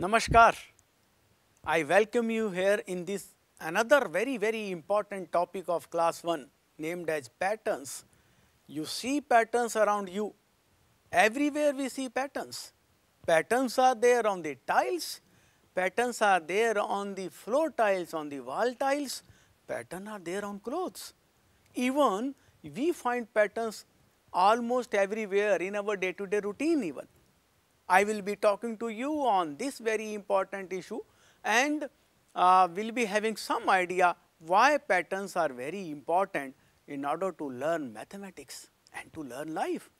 Namaskar. I welcome you here in this another very, very important topic of class 1 named as patterns. You see patterns around you. Everywhere we see patterns. Patterns are there on the tiles, patterns are there on the floor tiles, on the wall tiles, patterns are there on clothes. Even we find patterns almost everywhere in our day to day routine even. I will be talking to you on this very important issue and uh, will be having some idea why patterns are very important in order to learn mathematics and to learn life.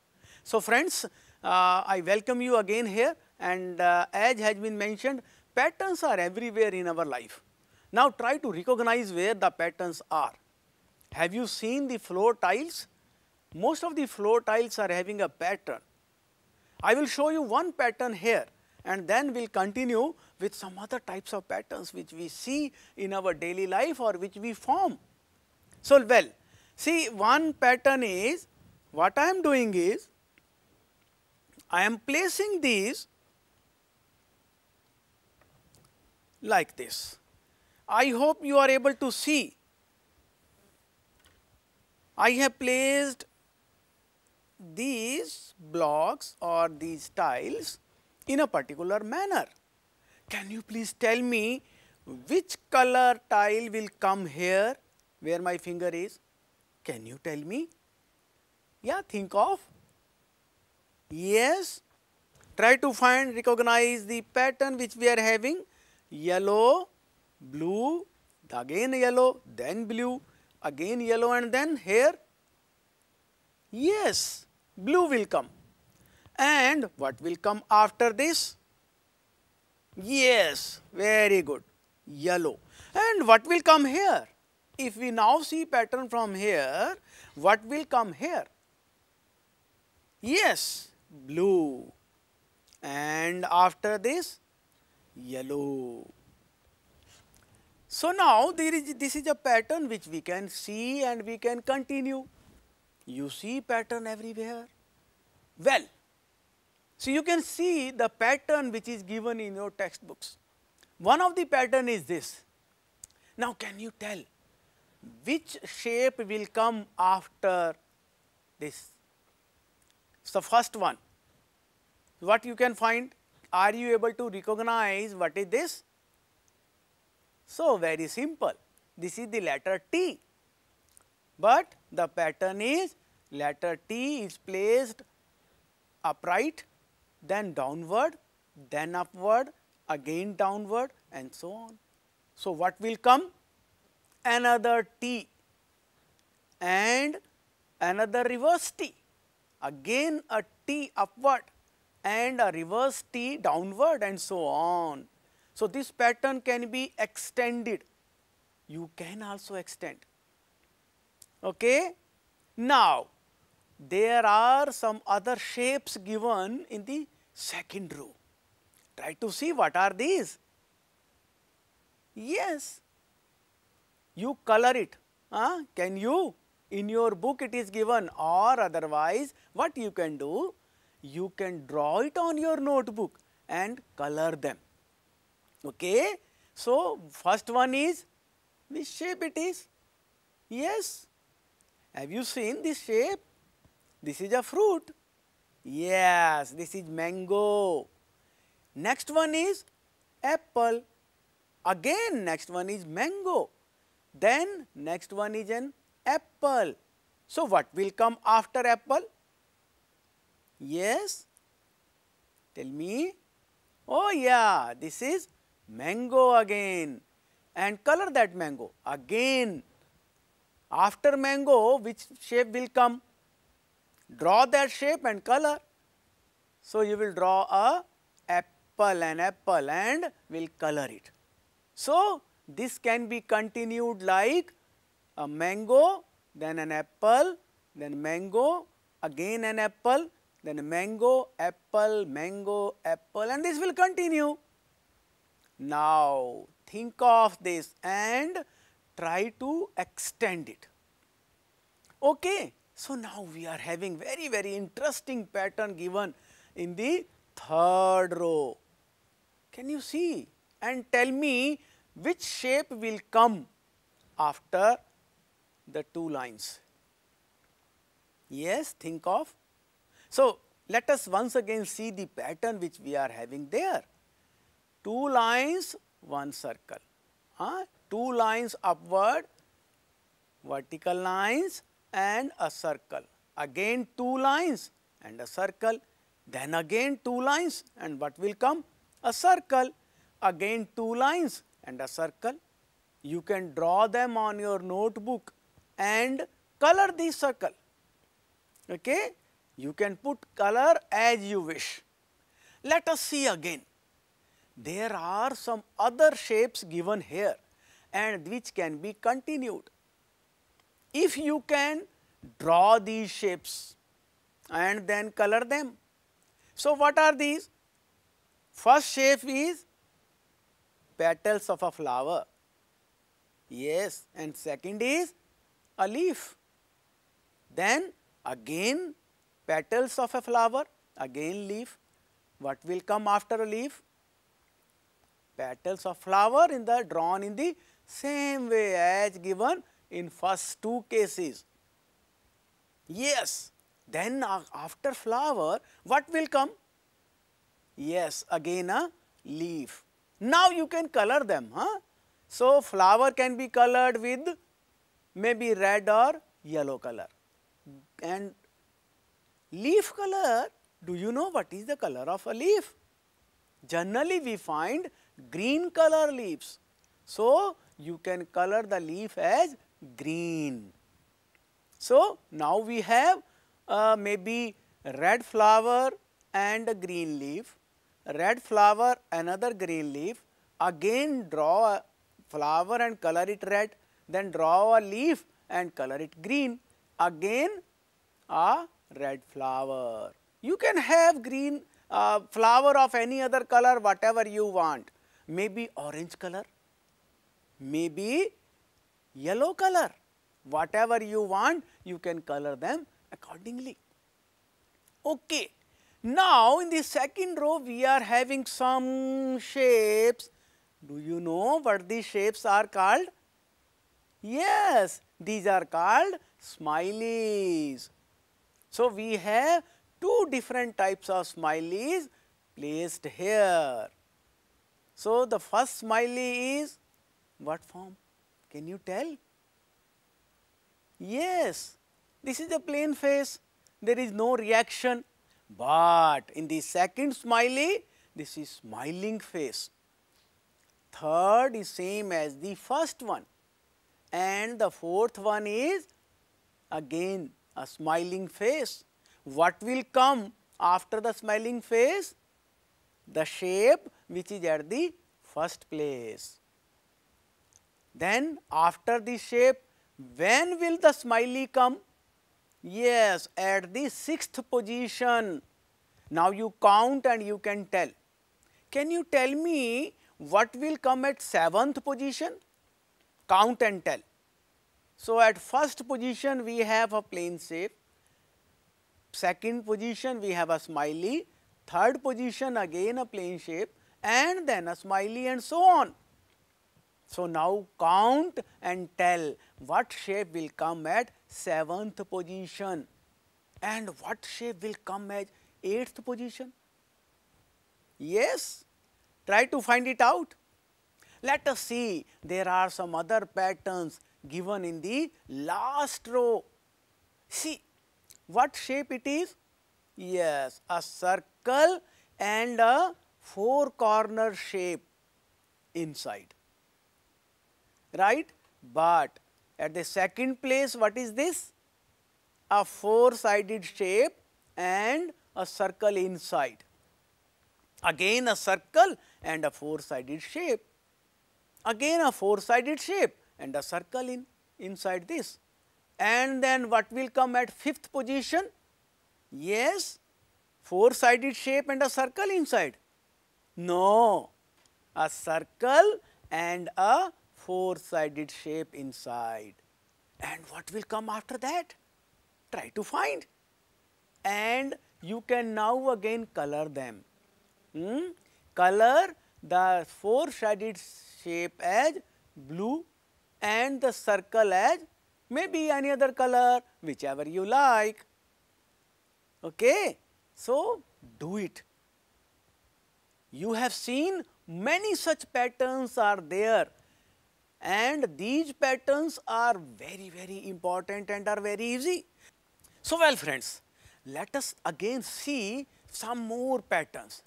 So, friends, uh, I welcome you again here and uh, as has been mentioned, patterns are everywhere in our life. Now, try to recognize where the patterns are. Have you seen the floor tiles? Most of the floor tiles are having a pattern I will show you one pattern here and then we will continue with some other types of patterns which we see in our daily life or which we form. So, well, see one pattern is what I am doing is I am placing these like this. I hope you are able to see. I have placed these blocks or these tiles in a particular manner. Can you please tell me which color tile will come here where my finger is? Can you tell me? Yeah, think of. Yes, try to find recognize the pattern which we are having yellow, blue, again yellow, then blue, again yellow and then here. Yes, blue will come. And what will come after this? Yes, very good, yellow. And what will come here? If we now see pattern from here, what will come here? Yes, blue. And after this, yellow. So now there is, this is a pattern which we can see and we can continue you see pattern everywhere. Well, so you can see the pattern which is given in your textbooks. One of the pattern is this. Now can you tell which shape will come after this? So first one, what you can find? Are you able to recognize what is this? So very simple, this is the letter T but the pattern is letter T is placed upright, then downward, then upward, again downward and so on. So, what will come? Another T and another reverse T, again a T upward and a reverse T downward and so on. So, this pattern can be extended, you can also extend Okay? Now, there are some other shapes given in the second row. Try to see what are these. Yes, you color it. Huh? Can you? In your book it is given or otherwise what you can do? You can draw it on your notebook and color them. Okay? So, first one is which shape it is? Yes, have you seen this shape? This is a fruit. Yes, this is mango. Next one is apple. Again, next one is mango. Then, next one is an apple. So, what will come after apple? Yes, tell me. Oh, yeah, this is mango again. And color that mango. Again, after mango, which shape will come? Draw that shape and color. So, you will draw a apple, an apple and will color it. So, this can be continued like a mango, then an apple, then mango, again an apple, then mango, apple, mango, apple and this will continue. Now, think of this and try to extend it. Okay. So, now we are having very very interesting pattern given in the third row. Can you see and tell me which shape will come after the two lines? Yes, think of. So, let us once again see the pattern which we are having there. Two lines, one circle. Huh? two lines upward, vertical lines and a circle. Again two lines and a circle, then again two lines and what will come? A circle. Again two lines and a circle. You can draw them on your notebook and color the circle. Okay? You can put color as you wish. Let us see again. There are some other shapes given here and which can be continued. If you can draw these shapes and then color them. So, what are these? First shape is petals of a flower, yes, and second is a leaf. Then again petals of a flower, again leaf. What will come after a leaf? Petals of flower in the drawn in the same way as given in first two cases. Yes, then after flower, what will come? Yes, again a leaf. Now you can color them. Huh? So, flower can be colored with maybe red or yellow color. And leaf color, do you know what is the color of a leaf? Generally, we find green color leaves. So, you can color the leaf as green. So, now we have uh, maybe red flower and a green leaf, red flower another green leaf, again draw a flower and color it red, then draw a leaf and color it green, again a red flower. You can have green uh, flower of any other color whatever you want, maybe orange color maybe yellow color. Whatever you want, you can color them accordingly. Okay. Now, in the second row, we are having some shapes. Do you know what these shapes are called? Yes, these are called smileys. So, we have two different types of smileys placed here. So, the first smiley is what form? Can you tell? Yes, this is a plain face. There is no reaction. But in the second smiley, this is smiling face. Third is same as the first one. And the fourth one is again a smiling face. What will come after the smiling face? The shape which is at the first place. Then after the shape, when will the smiley come? Yes, at the sixth position. Now you count and you can tell. Can you tell me what will come at seventh position? Count and tell. So at first position we have a plane shape, second position we have a smiley, third position again a plane shape and then a smiley and so on. So, now count and tell what shape will come at 7th position and what shape will come at 8th position. Yes, try to find it out. Let us see there are some other patterns given in the last row. See what shape it is? Yes, a circle and a four corner shape inside right. But at the second place what is this? A four sided shape and a circle inside. Again a circle and a four sided shape. Again a four sided shape and a circle in inside this. And then what will come at fifth position? Yes, four sided shape and a circle inside. No, a circle and a four-sided shape inside. And what will come after that? Try to find. And you can now again color them. Hmm? Color the four-sided shape as blue and the circle as maybe any other color, whichever you like. Okay? So, do it. You have seen many such patterns are there and these patterns are very, very important and are very easy. So, well friends, let us again see some more patterns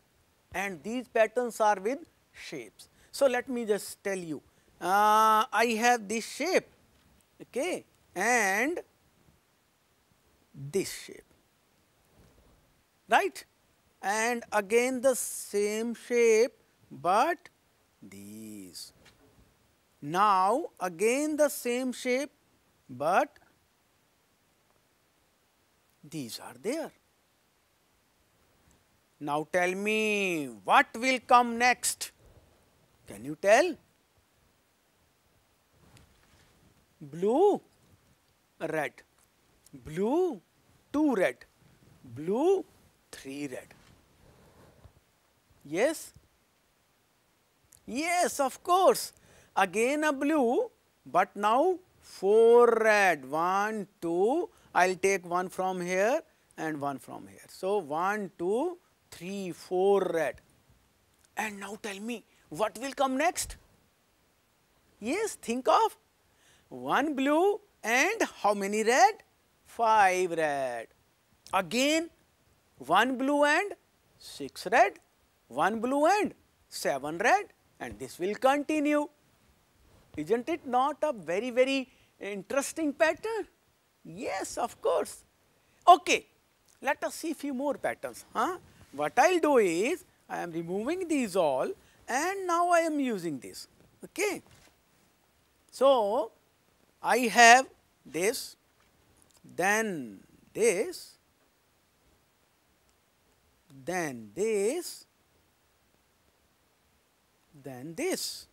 and these patterns are with shapes. So, let me just tell you, uh, I have this shape okay, and this shape, right? And again the same shape, but these. Now, again the same shape, but these are there. Now, tell me what will come next? Can you tell? Blue, red, blue, two red, blue, three red. Yes? Yes, of course again a blue, but now 4 red, 1, 2, I will take one from here and one from here. So, 1, 2, 3, 4 red. And now tell me, what will come next? Yes, think of 1 blue and how many red? 5 red. Again, 1 blue and 6 red, 1 blue and 7 red and this will continue. Isn't it not a very, very interesting pattern? Yes, of course. Okay, let us see few more patterns. Huh? What I will do is, I am removing these all and now I am using this. Okay. So, I have this, then this, then this, then this.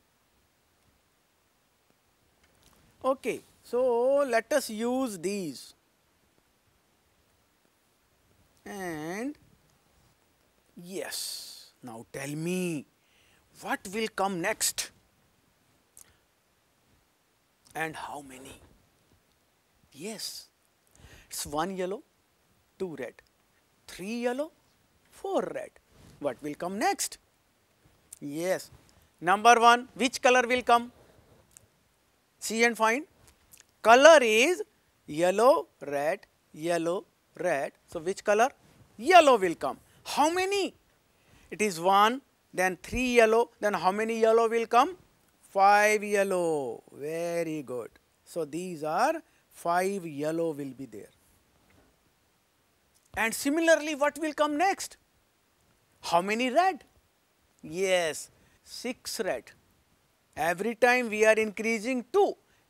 Okay, so let us use these and yes, now tell me what will come next and how many? Yes, it's one yellow, two red, three yellow, four red. What will come next? Yes, number one, which color will come? see and find. Color is yellow, red, yellow, red. So, which color? Yellow will come. How many? It is 1, then 3 yellow, then how many yellow will come? 5 yellow. Very good. So, these are 5 yellow will be there. And similarly, what will come next? How many red? Yes, 6 red. Every time we are increasing 2,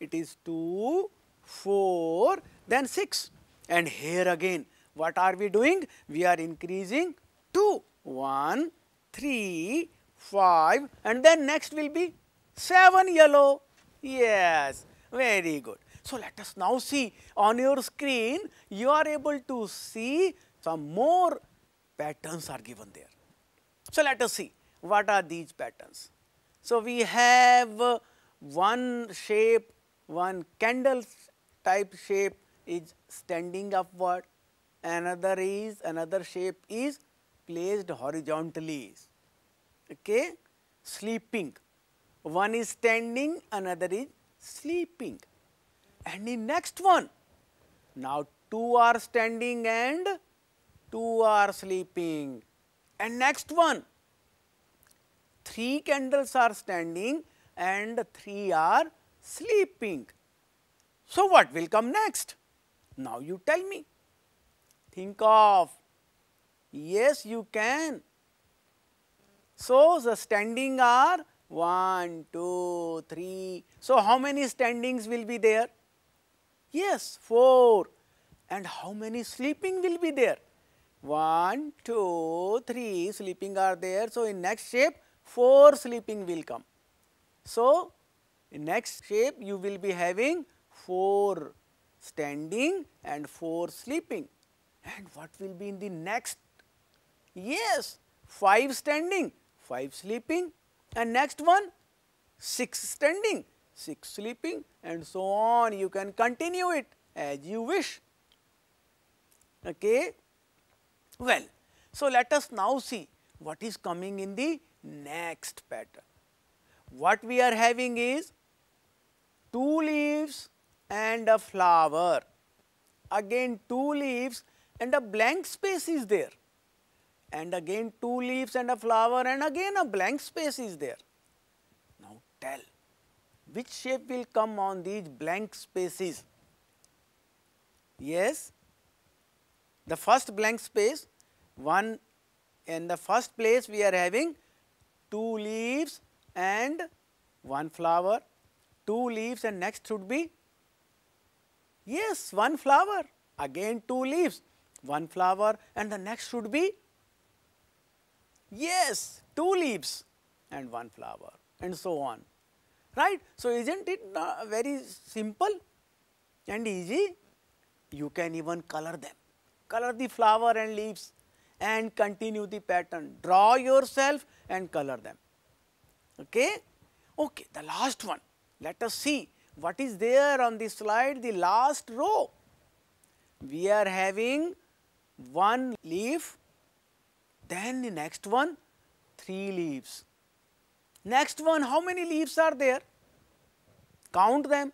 it is 2, 4, then 6. And here again, what are we doing? We are increasing 2, 1, 3, 5 and then next will be 7 yellow. Yes, very good. So, let us now see on your screen, you are able to see some more patterns are given there. So, let us see what are these patterns. So, we have one shape, one candle type shape is standing upward, another is another shape is placed horizontally, okay, sleeping. One is standing, another is sleeping. And the next one, now two are standing and two are sleeping. And next one, three candles are standing and three are sleeping. So, what will come next? Now, you tell me. Think of, yes, you can. So, the standing are 1, 2, 3. So, how many standings will be there? Yes, 4. And how many sleeping will be there? 1, 2, 3 sleeping are there. So, in next shape 4 sleeping will come. So, next shape you will be having 4 standing and 4 sleeping and what will be in the next? Yes, 5 standing, 5 sleeping and next one 6 standing, 6 sleeping and so on you can continue it as you wish. Okay. Well, so let us now see what is coming in the next pattern. What we are having is two leaves and a flower. Again two leaves and a blank space is there. And again two leaves and a flower and again a blank space is there. Now tell which shape will come on these blank spaces? Yes, the first blank space one in the first place we are having two leaves and one flower, two leaves and next should be, yes, one flower, again two leaves, one flower and the next should be, yes, two leaves and one flower and so on, right. So, isn't it very simple and easy? You can even color them, color the flower and leaves and continue the pattern. Draw yourself and color them. Okay? Okay, the last one. Let us see what is there on the slide, the last row. We are having one leaf, then the next one, three leaves. Next one, how many leaves are there? Count them.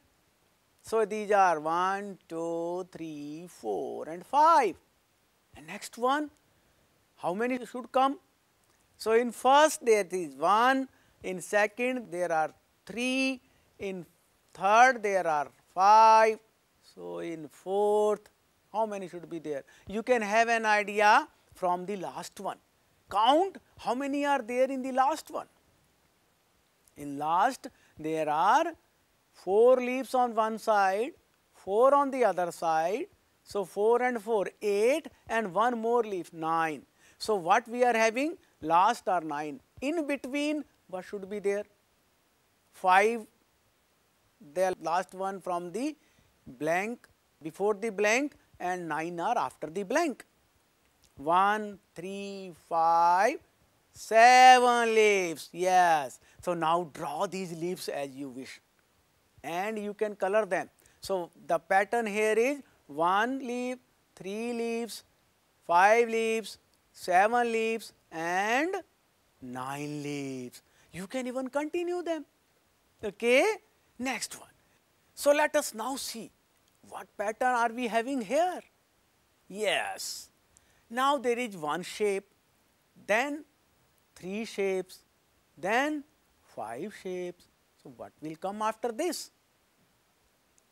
So, these are 1, 2, 3, 4 and 5. And next one, how many should come? So, in first there is 1, in second there are 3, in third there are 5, so in fourth how many should be there? You can have an idea from the last one. Count how many are there in the last one. In last there are 4 leaves on one side, 4 on the other side. So, 4 and 4 8 and one more leaf 9. So, what we are having last are 9 in between what should be there 5 the last one from the blank before the blank and 9 are after the blank 1 3 5 7 leaves yes so now draw these leaves as you wish and you can color them so the pattern here is 1 leaf 3 leaves 5 leaves 7 leaves and 9 leaves. You can even continue them. Okay? Next one. So, let us now see what pattern are we having here? Yes. Now, there is one shape, then three shapes, then five shapes. So, what will come after this?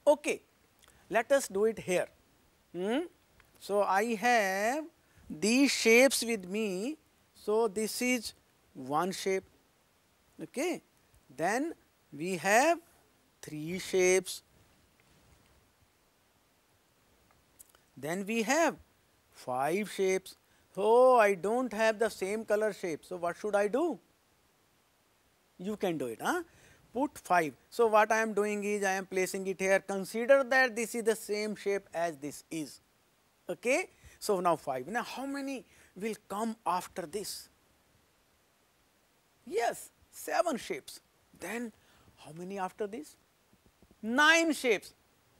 Okay. Let us do it here. Hmm? So, I have these shapes with me. So, this is one shape. Okay. Then we have three shapes. Then we have five shapes. So, oh, I do not have the same color shape. So, what should I do? You can do it. Huh? Put 5. So, what I am doing is I am placing it here. Consider that this is the same shape as this is. Okay? So, now 5. Now, how many will come after this? Yes, 7 shapes. Then, how many after this? 9 shapes.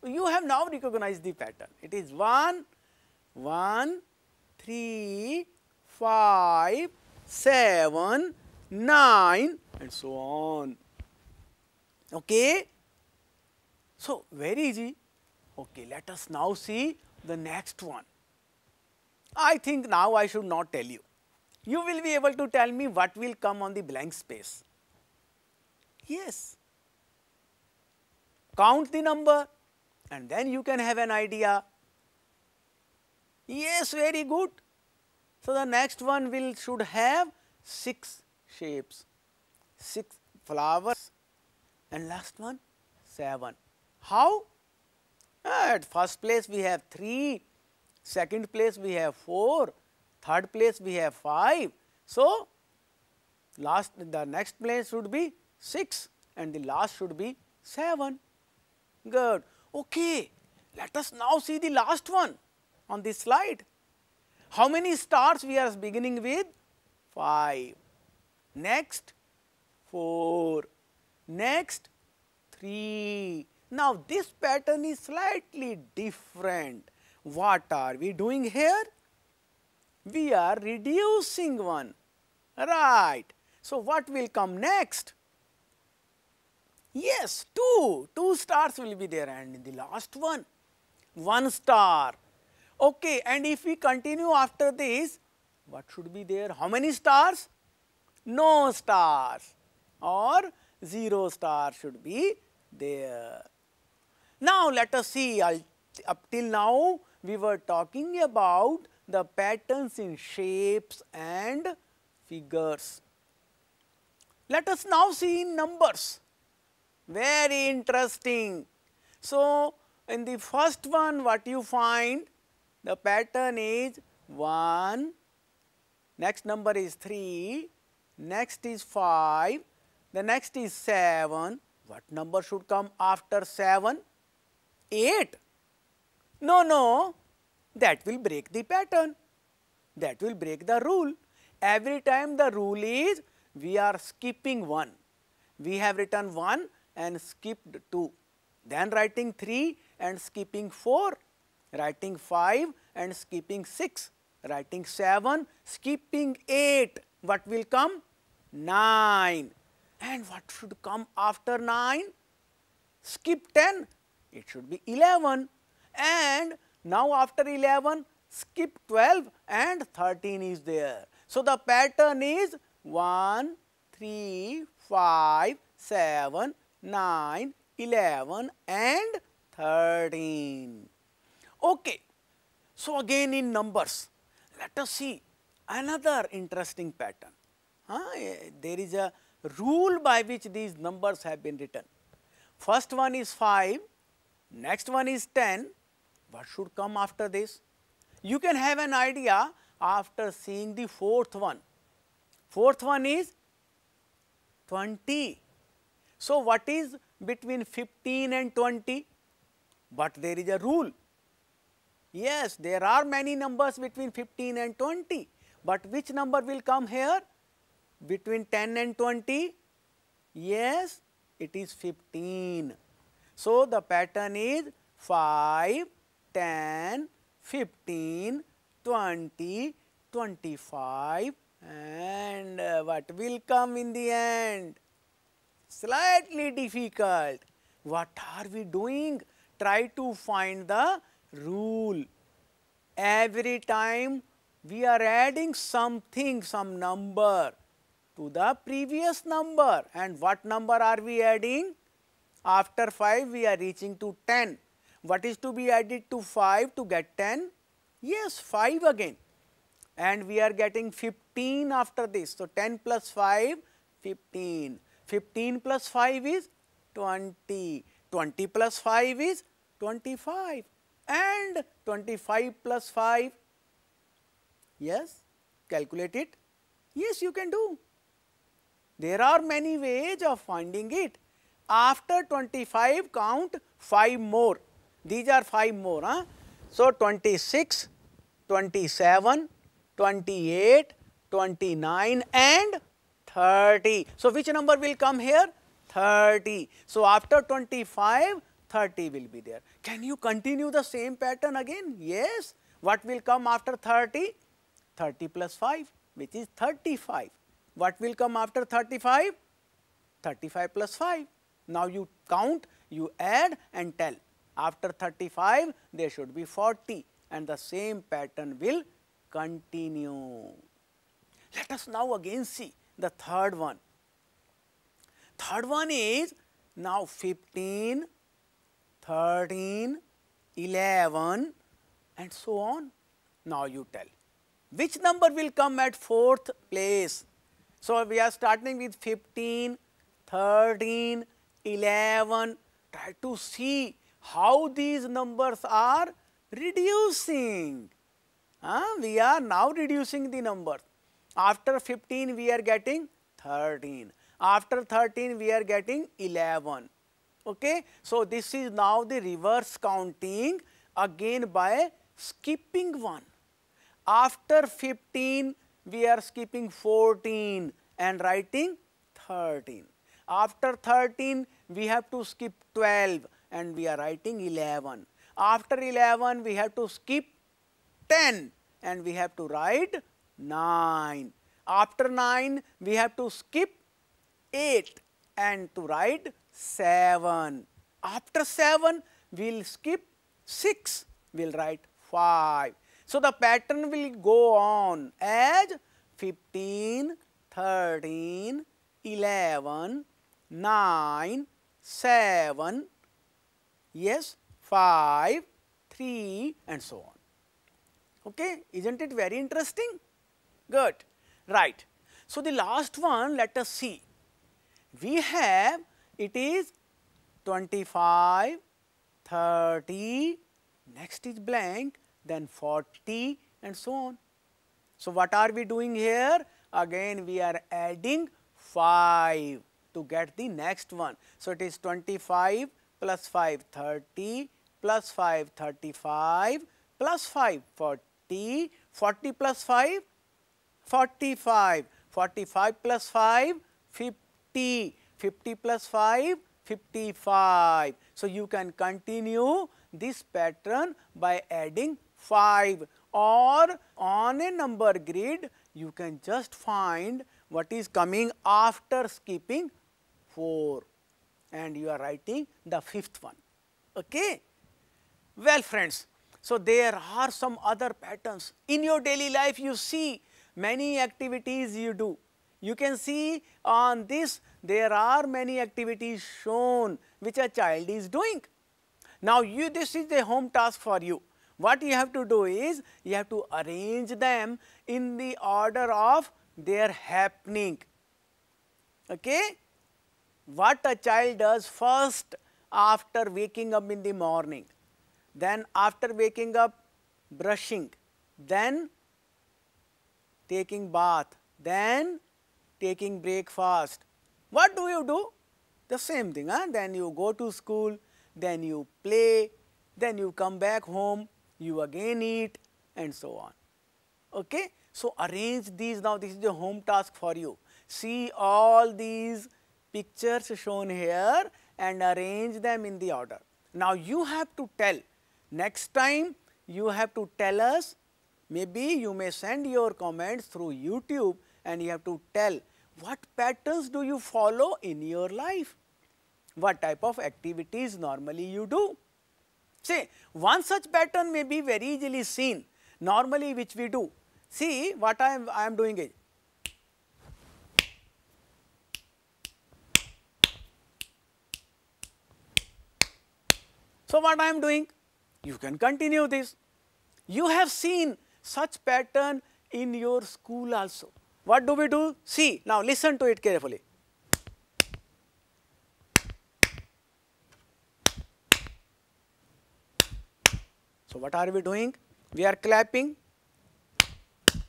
You have now recognized the pattern. It is 1, 1, 3, 5, 7, 9 and so on. Okay? So, very easy. Okay, let us now see the next one. I think now I should not tell you. You will be able to tell me what will come on the blank space. Yes. Count the number and then you can have an idea. Yes, very good. So, the next one will should have 6 shapes, 6 flowers and last one 7. How? At first place we have 3, second place we have 4, third place we have 5. So, last the next place should be 6 and the last should be 7. Good. Okay. Let us now see the last one on this slide. How many stars we are beginning with? 5. Next 4. Next 3. Now, this pattern is slightly different what are we doing here? We are reducing one, right. So, what will come next? Yes, 2, 2 stars will be there and the last one, 1 star. Okay, and if we continue after this, what should be there? How many stars? No stars or 0 star should be there. Now, let us see I'll, up till now we were talking about the patterns in shapes and figures. Let us now see in numbers. Very interesting. So, in the first one what you find? The pattern is 1, next number is 3, next is 5, the next is 7. What number should come after 7? 8. No, no, that will break the pattern. That will break the rule. Every time the rule is we are skipping 1. We have written 1 and skipped 2. Then writing 3 and skipping 4, writing 5 and skipping 6, writing 7, skipping 8. What will come? 9. And what should come after 9? Skip 10, it should be 11 and now after 11 skip 12 and 13 is there. So, the pattern is 1, 3, 5, 7, 9, 11 and 13. Okay. So, again in numbers, let us see another interesting pattern. Huh? Eh, there is a rule by which these numbers have been written. First one is 5, next one is 10, what should come after this? You can have an idea after seeing the fourth one. Fourth one is 20. So, what is between 15 and 20? But there is a rule. Yes, there are many numbers between 15 and 20, but which number will come here? Between 10 and 20? Yes, it is 15. So, the pattern is 5, 10, 15, 20, 25 and uh, what will come in the end? Slightly difficult. What are we doing? Try to find the rule. Every time we are adding something, some number to the previous number and what number are we adding? After 5 we are reaching to 10. What is to be added to 5 to get 10? Yes, 5 again and we are getting 15 after this. So, 10 plus 5, 15. 15 plus 5 is 20. 20 plus 5 is 25 and 25 plus 5, yes, calculate it. Yes, you can do. There are many ways of finding it. After 25, count 5 more. These are 5 more. Huh? So, 26, 27, 28, 29 and 30. So, which number will come here? 30. So, after 25, 30 will be there. Can you continue the same pattern again? Yes. What will come after 30? 30 plus 5 which is 35. What will come after 35? 35 plus 5. Now, you count, you add and tell. After 35, there should be 40 and the same pattern will continue. Let us now again see the third one. Third one is now 15, 13, 11 and so on. Now you tell which number will come at fourth place. So, we are starting with 15, 13, 11 try to see how these numbers are reducing. Ah, we are now reducing the numbers. After 15, we are getting 13. After 13, we are getting 11. Okay? So, this is now the reverse counting again by skipping 1. After 15, we are skipping 14 and writing 13. After 13, we have to skip 12 and we are writing 11. After 11, we have to skip 10 and we have to write 9. After 9, we have to skip 8 and to write 7. After 7, we will skip 6, we will write 5. So, the pattern will go on as 15, 13, 11, 9, 7, yes, 5, 3 and so on. Okay, isn't it very interesting? Good, right. So, the last one let us see. We have it is 25, 30, next is blank, then 40 and so on. So, what are we doing here? Again we are adding 5 to get the next one. So, it is 25, plus 5 30 plus 5 35 plus 5 40 40 plus 5 45 45 plus 5 50 50 plus 5 55. So, you can continue this pattern by adding 5 or on a number grid you can just find what is coming after skipping 4 and you are writing the fifth one. Okay? Well friends, so there are some other patterns. In your daily life you see many activities you do. You can see on this there are many activities shown which a child is doing. Now you this is a home task for you. What you have to do is you have to arrange them in the order of their happening. Okay? what a child does first after waking up in the morning, then after waking up, brushing, then taking bath, then taking breakfast. What do you do? The same thing, huh? then you go to school, then you play, then you come back home, you again eat and so on. Okay? So, arrange these now, this is the home task for you. See all these pictures shown here and arrange them in the order. Now, you have to tell next time you have to tell us maybe you may send your comments through YouTube and you have to tell what patterns do you follow in your life, what type of activities normally you do. See, one such pattern may be very easily seen normally which we do. See what I am, I am doing is So, what I am doing? You can continue this. You have seen such pattern in your school also. What do we do? See, now listen to it carefully. So, what are we doing? We are clapping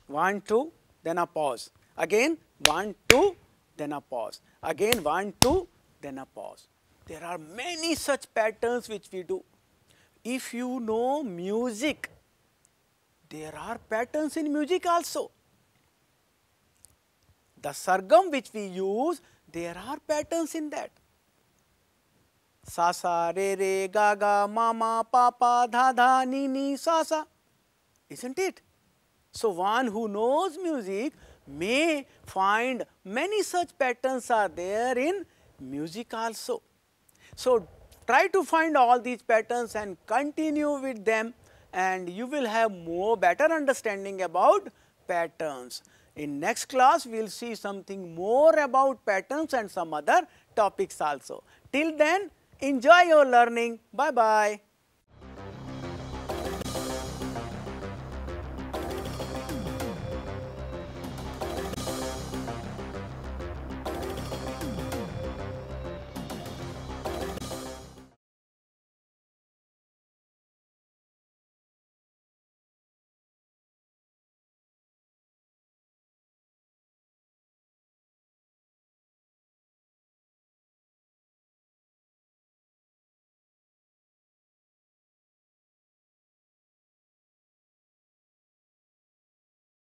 1, 2, then a pause. Again 1, 2, then a pause. Again 1, 2, then a pause. There are many such patterns which we do. If you know music, there are patterns in music also. The sargam which we use, there are patterns in that. Sa sa re re ga ga ma ma pa pa dha dha ni ni sa sa. Isn't it? So one who knows music may find many such patterns are there in music also. So, try to find all these patterns and continue with them and you will have more better understanding about patterns. In next class, we will see something more about patterns and some other topics also. Till then, enjoy your learning. Bye-bye.